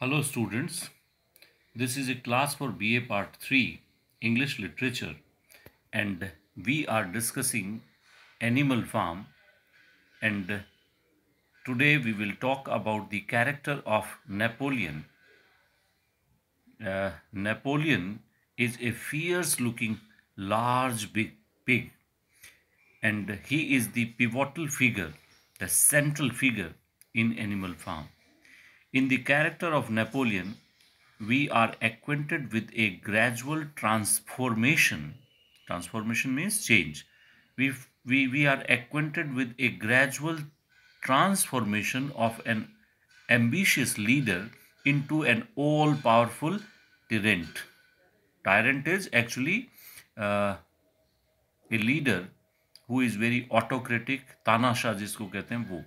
Hello students, this is a class for BA Part 3 English Literature and we are discussing Animal Farm and today we will talk about the character of Napoleon. Uh, Napoleon is a fierce looking large big pig and he is the pivotal figure, the central figure in Animal Farm in the character of Napoleon, we are acquainted with a gradual transformation. Transformation means change. We, we, we are acquainted with a gradual transformation of an ambitious leader into an all powerful tyrant. Tyrant is actually uh, a leader who is very autocratic, तानाशाह जिसको कहते हैं वो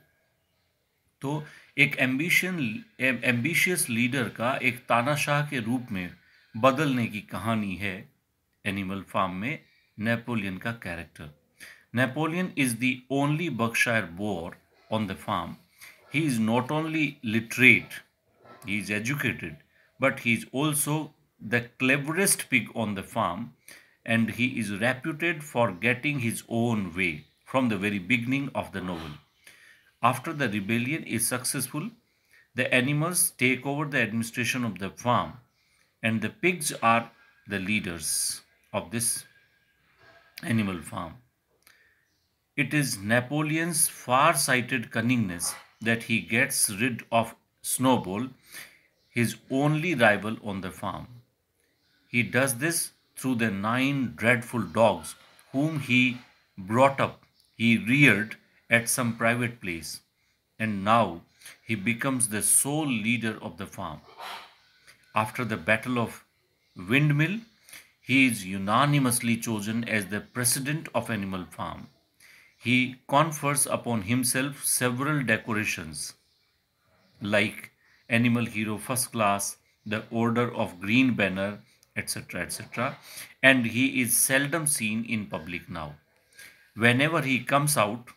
तो एक ambition ambitious leader का एक तानाशाह के रूप में बदलने की कहानी है एनिमल फार्म में नेपोलियन का character Napoleon is the only Berkshire boar on the farm he is not only literate he is educated but he is also the cleverest pig on the farm and he is reputed for getting his own way from the very beginning of the novel After the rebellion is successful, the animals take over the administration of the farm and the pigs are the leaders of this animal farm. It is Napoleon's far-sighted cunningness that he gets rid of Snowball, his only rival on the farm. He does this through the nine dreadful dogs whom he brought up, he reared, at some private place, and now he becomes the sole leader of the farm. After the Battle of Windmill, he is unanimously chosen as the president of Animal Farm. He confers upon himself several decorations like Animal Hero First Class, the Order of Green Banner, etc. etc. And he is seldom seen in public now. Whenever he comes out,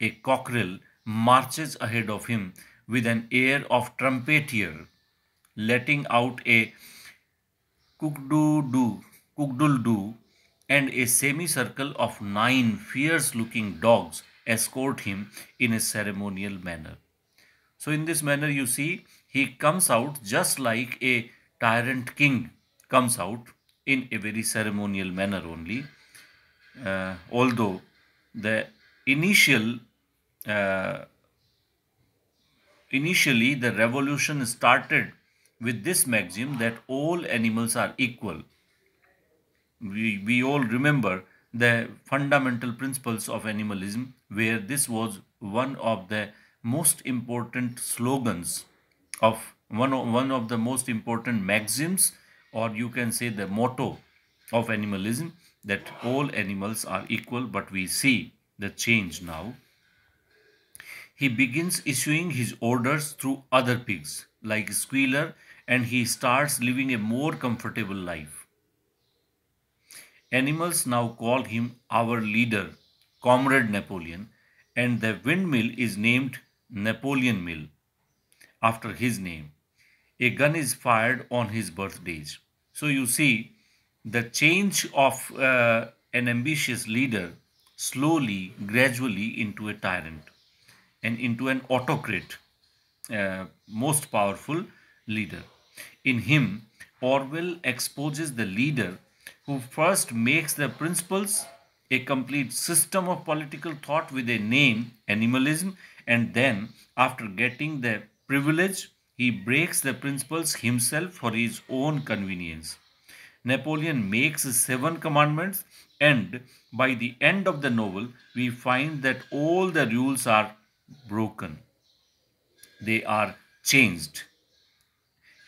a cockerel marches ahead of him with an air of trumpeter, letting out a cookdoo doo and a semicircle of nine fierce-looking dogs escort him in a ceremonial manner. So in this manner, you see, he comes out just like a tyrant king comes out in a very ceremonial manner only, uh, although the initial uh, initially the revolution started with this maxim that all animals are equal we, we all remember the fundamental principles of animalism where this was one of the most important slogans of one of, one of the most important maxims or you can say the motto of animalism that all animals are equal but we see the change now. He begins issuing his orders through other pigs, like Squealer, and he starts living a more comfortable life. Animals now call him our leader, Comrade Napoleon, and the windmill is named Napoleon Mill after his name. A gun is fired on his birthdays. So you see, the change of uh, an ambitious leader slowly, gradually into a tyrant and into an autocrat, uh, most powerful leader. In him, Orwell exposes the leader who first makes the principles a complete system of political thought with a name, animalism, and then, after getting the privilege, he breaks the principles himself for his own convenience. Napoleon makes seven commandments, and by the end of the novel, we find that all the rules are broken. They are changed.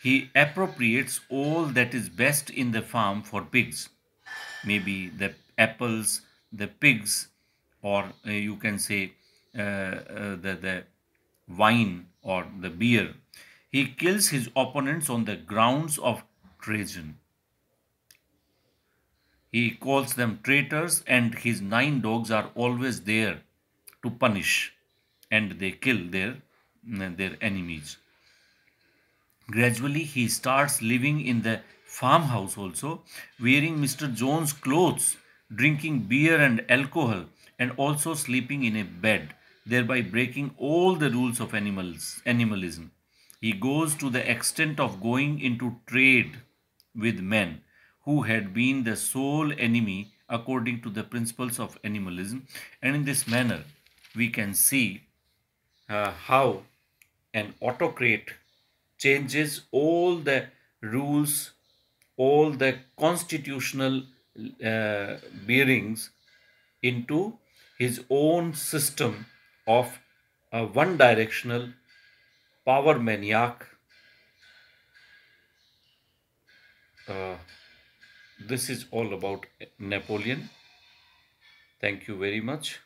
He appropriates all that is best in the farm for pigs. Maybe the apples, the pigs, or uh, you can say uh, uh, the, the wine or the beer. He kills his opponents on the grounds of treason. He calls them traitors, and his nine dogs are always there to punish, and they kill their, their enemies. Gradually, he starts living in the farmhouse also, wearing Mr. Jones' clothes, drinking beer and alcohol, and also sleeping in a bed, thereby breaking all the rules of animals, animalism. He goes to the extent of going into trade with men who had been the sole enemy according to the principles of animalism. And in this manner, we can see uh, how an autocrat changes all the rules, all the constitutional uh, bearings into his own system of a one directional power maniac. Uh, this is all about Napoleon. Thank you very much.